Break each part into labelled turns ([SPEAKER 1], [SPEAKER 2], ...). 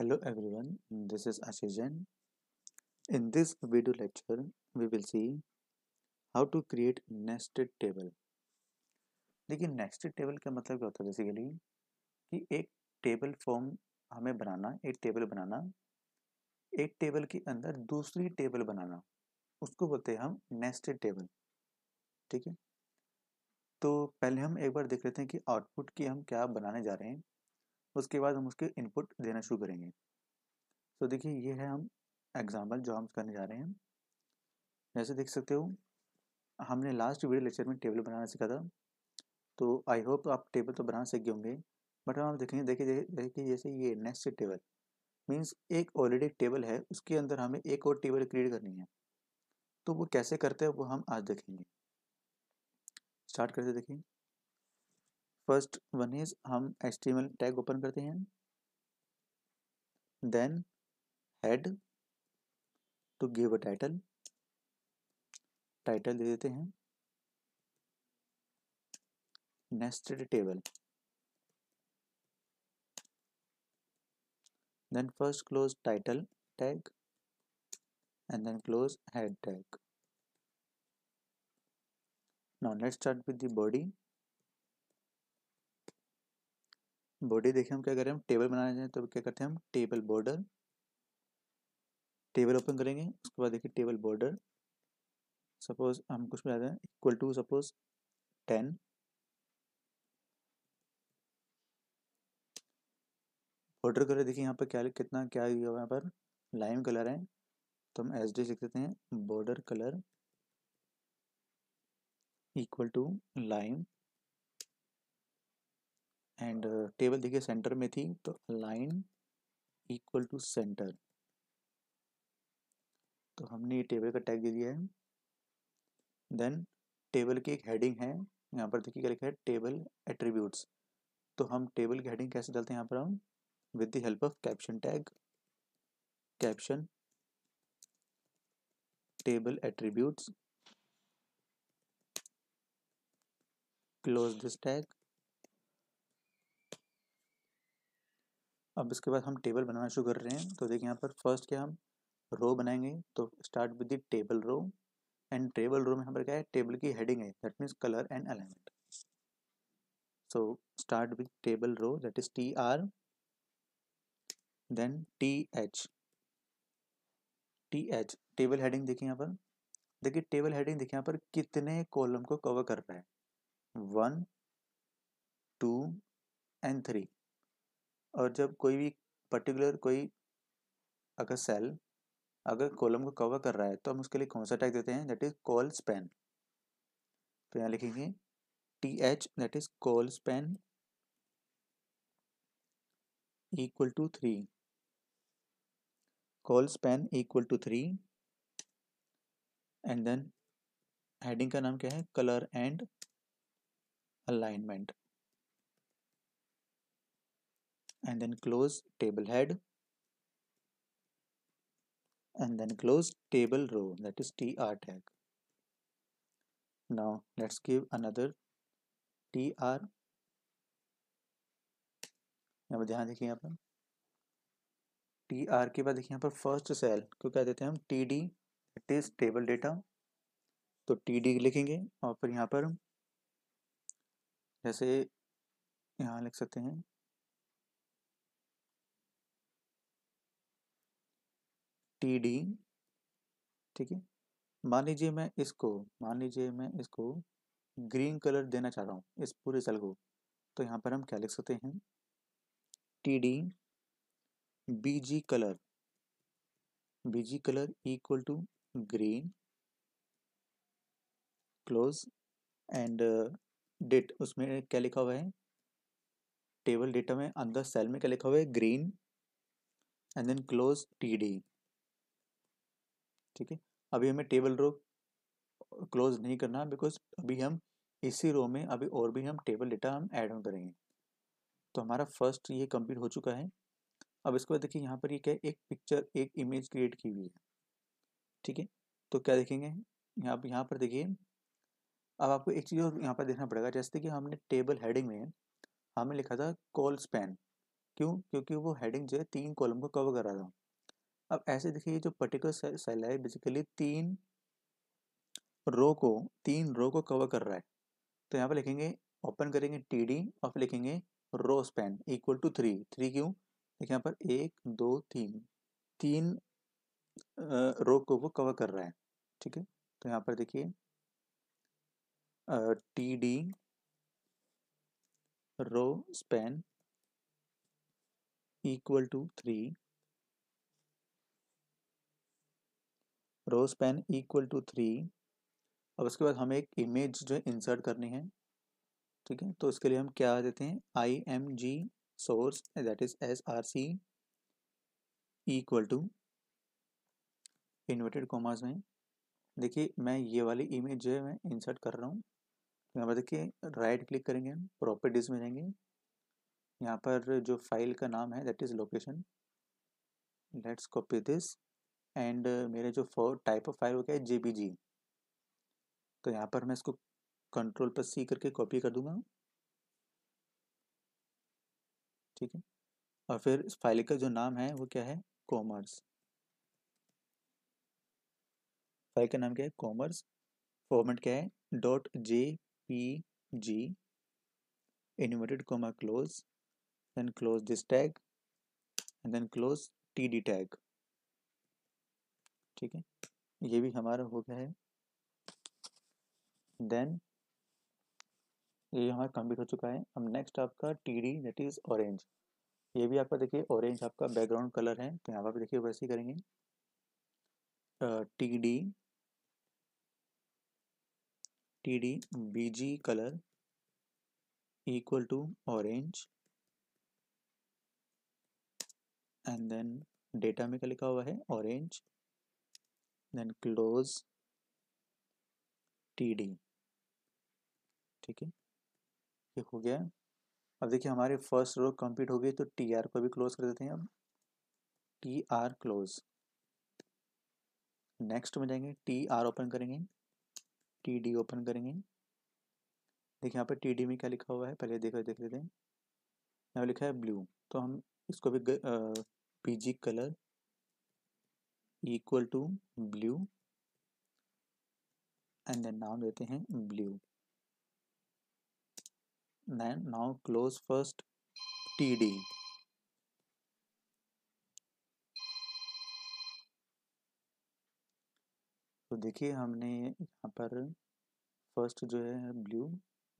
[SPEAKER 1] Hello everyone, this is Ashish Jain. In this video lecture, we will see how to create nested table. देखिए nested table का मतलब क्या होता है basically कि एक table form हमें बनाना एक table बनाना एक table के अंदर दूसरी table बनाना उसको बोलते हैं हम nested table. ठीक है तो पहले हम एक बार देख लेते हैं कि output की हम क्या बनाने जा रहे हैं उसके बाद हम उसके इनपुट देना शुरू करेंगे तो देखिए ये है हम एग्जाम्पल जो हम करने जा रहे हैं जैसे देख सकते हो हमने लास्ट वीडियो लेक्चर में टेबल बनाना सीखा था तो आई होप आप टेबल तो बना सीखे होंगे बट हम आप देखेंगे देखिए देखिए जैसे ये नेक्स्ट टेबल मीन्स एक ऑलरेडी टेबल है उसके अंदर हमें एक और टेबल क्रिएट करनी है तो वो कैसे करते हैं वो हम आज देखेंगे स्टार्ट करते देखिए फर्स्ट वन इज हम एच टैग ओपन करते हैं then head to give a title title दे देते हैं nested table then first close title tag and then close head tag now next start with the body body देखिए हम क्या करें हम टेबल बनाने जाए तो क्या करते हैं हम टेबल बॉर्डर टेबल ओपन करेंगे उसके बाद देखिए टेबल बॉर्डर सपोज हम कुछ भी हैं equal to suppose ten border करें देखिए यहाँ पर क्या कितना क्या हुआ यहाँ पर लाइम कलर है तो हम एस डी लिख देते हैं border colour equal to lime and table uh, देखिए सेंटर में थी तो लाइन इक्वल टू सेंटर तो हमने ये टेबल का टैग दे दिया है देन टेबल की एक हेडिंग है यहाँ पर देखिए क्या लिखा है टेबल एट्रीब्यूट्स तो हम टेबल की हेडिंग कैसे डालते हैं यहाँ पर हम with the help of caption tag caption table attributes close this tag अब इसके बाद हम टेबल बनाना शुरू कर रहे हैं तो देखिए यहाँ पर फर्स्ट क्या हम रो बनाएंगे तो start with the table row and table row में यहाँ पर क्या है टेबल की हेडिंग है that means colour and alignment so start with table row that is T R then T H T H table heading देखिए यहाँ पर देखिए टेबल हेडिंग देखिए यहाँ पर कितने कॉलम को कवर कर रहा है वन टू एंड थ्री और जब कोई भी पर्टिकुलर कोई अगर सेल अगर कॉलम को कवर कर रहा है तो हम उसके लिए कौन सा टैग देते हैं दैट इज कॉल स्पेन तो यहाँ लिखेंगे T H that is colspan equal to three colspan equal to three and then heading का नाम क्या है colour and alignment and then close table head and then close table row that is tr tag. Now let's give another tr. अब ध्यान देखिए यहाँ पर T R के बाद देखिए यहाँ पर फर्स्ट सेल को क्या देते हैं हम T D it is table data तो टी डी लिखेंगे और फिर यहाँ पर जैसे यहाँ लिख सकते हैं टी डी ठीक है मान लीजिए मैं इसको मान लीजिए मैं इसको ग्रीन कलर देना चाह रहा हूँ इस पूरे सेल को तो यहाँ पर हम क्या लिख सकते हैं T D B G colour B G colour equal to green close and data उसमें क्या लिखा हुआ है टेबल डेटा में अंदर सेल में क्या लिखा हुआ है green and then close T D ठीक है अभी हमें टेबल रो क्लोज नहीं करना बिकॉज अभी हम इसी रो में अभी और भी हम टेबल डेटा हम ऐड ऑन करेंगे तो हमारा फर्स्ट ये कंप्लीट हो चुका है अब इसके बाद देखिए यहाँ पर ये क्या है एक पिक्चर एक इमेज क्रिएट की हुई है ठीक है तो क्या देखेंगे यहाँ पर यहाँ पर देखिए अब आपको एक चीज़ और यहाँ पर देखना पड़ेगा जैसे कि हमने टेबल हेडिंग में हमें लिखा था कॉल स्पैन क्यों क्योंकि वो हेडिंग जो है तीन कॉलम को कवर कर रहा था अब ऐसे देखिए जो पर्टिकुलर सेल है बेसिकली तीन रो को तीन रो को कवर कर रहा है तो यहाँ पर लिखेंगे ओपन करेंगे टी डी और फिर लिखेंगे row span equal to three three क्यों देखिए यहाँ पर एक दो तीन तीन रो को वो कवर कर रहा है ठीक है तो यहाँ पर देखिए T D row span equal to three row span equal to three अब उसके बाद हमें एक इमेज जो है इंसर्ट करनी है ठीक है तो उसके लिए हम क्या देते हैं I M G source that is S R C equal to inverted commas में देखिए मैं ये वाली इमेज जो है मैं इंसर्ट कर रहा हूँ यहाँ पर देखिए राइट क्लिक करेंगे हम प्रॉपर्टीज़ में जाएंगे यहाँ पर जो फाइल का नाम है that is location let's copy this and मेरे जो टाइप ऑफ फाइल हो गया है जे तो यहाँ पर मैं इसको कंट्रोल पर सी करके कॉपी कर दूंगा ठीक है और फिर इस फाइल का जो नाम है वो क्या है कॉमर्स फाइल का नाम क्या है कॉमर्स फॉर्मेट क्या है dot J P G inverted comma close then close this tag and then close T D tag ठीक है ये भी हमारा हो गया है देन ये हमारा कंप्लीट हो चुका है अब नेक्स्ट आपका T D that is orange ये भी आपका देखिए ऑरेंज आपका बैकग्राउंड कलर है तो यहाँ पर देखिए वैसे ही करेंगे T D T D B G colour equal to orange and then data में क्या लिखा हुआ है orange then close td D ठीक है ये हो गया अब देखिए हमारे फर्स्ट रो कंप्लीट हो गई तो tr आर को भी क्लोज कर देते हैं अब tr आर क्लोज नेक्स्ट में जाएंगे tr आर ओपन करेंगे td डी ओपन करेंगे देखिए यहाँ पर td में क्या लिखा हुआ है पहले देखकर देख लेते हैं यहाँ लिखा है ब्लू तो हम इसको भी P G colour equal to blue and then नाम देते हैं blue then now close first T D तो देखिए हमने यहाँ पर फर्स्ट जो है ब्लू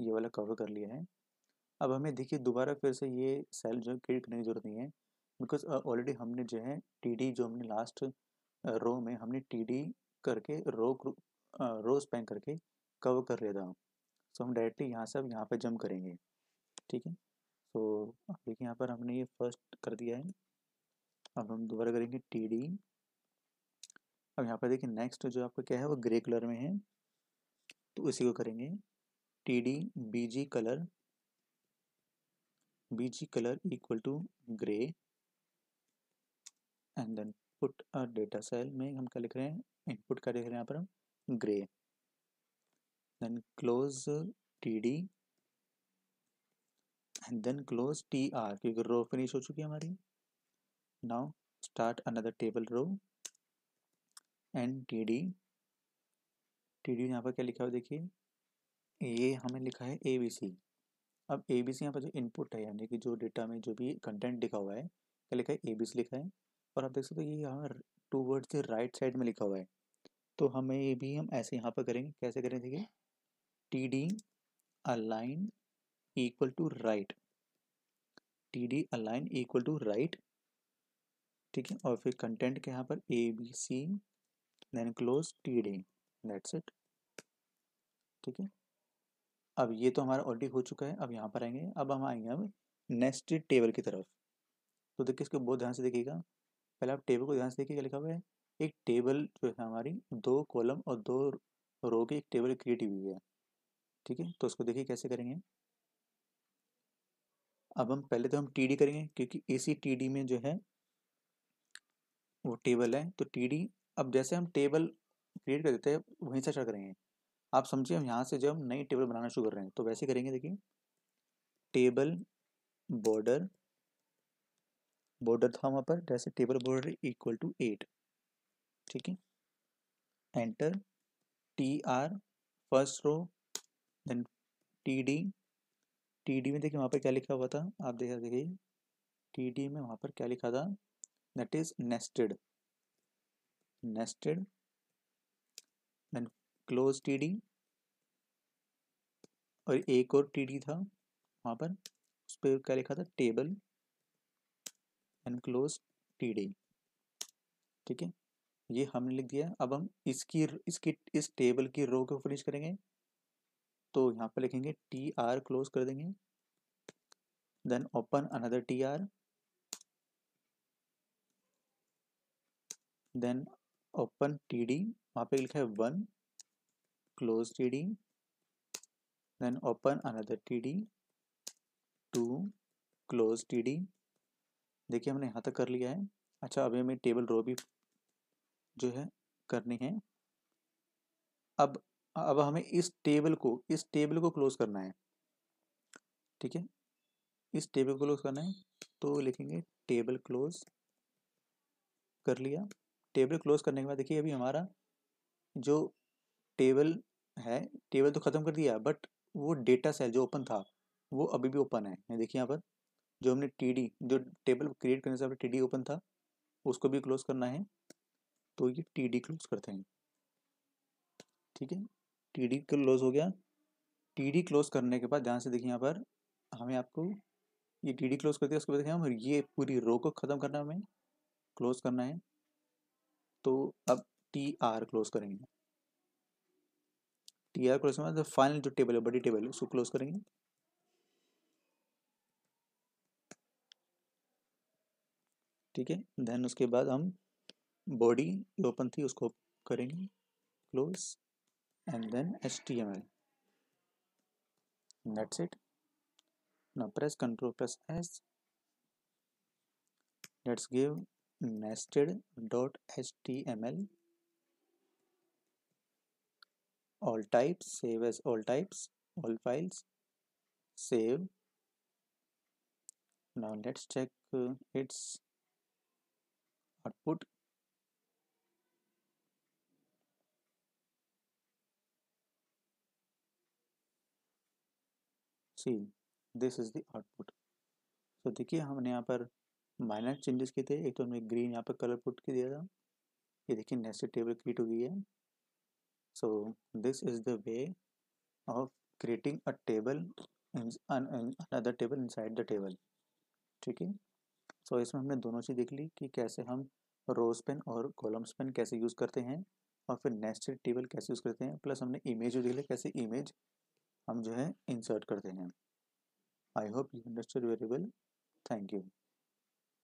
[SPEAKER 1] ये वाला कवर कर लिया है अब हमें देखिए दोबारा फिर से ये सेल जो है क्रिएट करने की जरूरत नहीं है बिकॉज ऑलरेडी हमने जो है टीडी जो हमने लास्ट रो में हमने टी करके रो रो स्पैन करके कवर कर लिया था सो हम डायरेक्टली यहाँ से अब यहाँ पर जम करेंगे ठीक है सो देखिए यहाँ पर हमने ये फर्स्ट कर दिया है अब हम दोबारा करेंगे टी डी अब यहाँ पर देखिए नेक्स्ट जो आपका क्या है वो ग्रे कलर में है तो उसी को करेंगे T D B G colour B G colour equal to grey and then input और डेटा सेल में हम क्या लिख रहे हैं इनपुट का लिख रहे हैं यहाँ पर हम grey then close T D and then close T R क्योंकि रो फिनिश हो चुकी है हमारी now start another table row and td td यहाँ पर क्या लिखा हुआ देखिए ये हमें लिखा है ए बी सी अब ए बी सी यहाँ पर जो इनपुट है यानी कि जो डेटा में जो भी कंटेंट लिखा हुआ है क्या लिखा है ए बी सी लिखा है और आप देख सकते हो ये यहाँ टूवर्ड्स द राइट साइड में लिखा हुआ है तो हमें ये भी हम ऐसे यहाँ पर करेंगे कैसे करें देखिए T D align equal to right T D align equal to right ठीक है और फिर कंटेंट के यहाँ पर A B C then close T D that's it ठीक है अब ये तो हमारा ऑलरेडी हो चुका है अब यहाँ पर आएंगे अब हम आएंगे अब नेस्टेड टेबल की तरफ तो देखिए इसको बहुत ध्यान से देखिएगा पहले आप टेबल को ध्यान से देखिए क्या लिखा हुआ है एक टेबल जो है हमारी दो कॉलम और दो रो की एक टेबल क्रिएट हुई है ठीक है तो उसको देखिए कैसे करेंगे अब हम पहले तो हम टी डी करेंगे क्योंकि इसी टी डी में जो है वो टेबल है तो टी डी अब जैसे हम टेबल क्रिएट कर देते हैं वहीं से स्टार्ट करेंगे आप समझिए हम यहाँ से जब हम नई टेबल बनाना शुरू कर रहे हैं तो वैसे करेंगे देखिए टेबल बॉर्डर बॉर्डर था वहाँ पर जैसे table border equal to eight ठीक है enter T R first row then T D T D में देखिए वहाँ पर क्या लिखा हुआ था आप देखा देखिए टी डी में वहाँ पर क्या लिखा था that is nested then close T D और एक और टी डी था वहाँ पर उस पर क्या लिखा था टेबल एनक्लोज टी डी ठीक है ये हमने लिख दिया अब हम इसकी इसकी इस टेबल की रो को फिनिश करेंगे तो यहाँ पर लिखेंगे टी आर क्लोज कर देंगे then open another T R then open T D वहाँ पर लिखा है one close T D then open another T D two close T D देखिए हमने यहाँ तक कर लिया है अच्छा अभी हमें टेबल रो भी जो है करनी है अब अब हमें इस टेबल को इस टेबल को क्लोज करना है ठीक है इस टेबल को क्लोज करना है तो लिखेंगे टेबल क्लोज कर लिया टेबल क्लोज करने के बाद देखिए अभी हमारा जो टेबल है टेबल तो ख़त्म कर दिया बट वो डेटा सेल जो ओपन था वो अभी भी ओपन है देखिए यहाँ पर जो हमने टी जो टेबल क्रिएट करने से हमने टी ओपन था उसको भी क्लोज करना है तो ये टी क्लोज करते हैं ठीक है टी क्लोज हो गया टी क्लोज करने के बाद ध्यान से देखिए यहाँ पर हमें आपको ये टी क्लोज कर दिया उसके बाद देखें हम ये पूरी रो को ख़त्म करना हमें क्लोज करना है तो अब टी आर क्लोज करेंगे टी आर क्लोज करना फाइनल जो टेबल है बड़ी टेबल है उसको क्लोज करेंगे ठीक है देन उसके बाद हम बॉडी ओपन थी उसको करेंगे close and then H T M L that's it ना press control plus S let's give nested dot H T M L all types save as all types all files save now let's check it's output see this is the output तो देखिए हमने यहाँ पर minor changes किए थे एक तो हमने ग्रीन यहाँ पर कलर पुट के दिया था ये देखिए नेस्टेड टेबल क्रिएट हुई है so this is the way of creating a table another table inside the table ठीक है सो इसमें हमने दोनों चीज़ देख ली कि कैसे हम रोज पेन और कॉलम्स पेन कैसे यूज़ करते हैं और फिर नेस्टेड टेबल कैसे यूज़ करते हैं प्लस हमने इमेज देखा कैसे इमेज हम जो है इंसर्ट करते हैं I hope you understood very well thank you